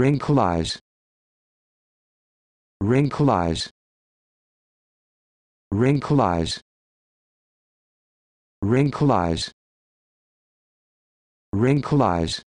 wrinkle eyes wrinkle eyes wrinkle eyes wrinkle eyes wrinkle eyes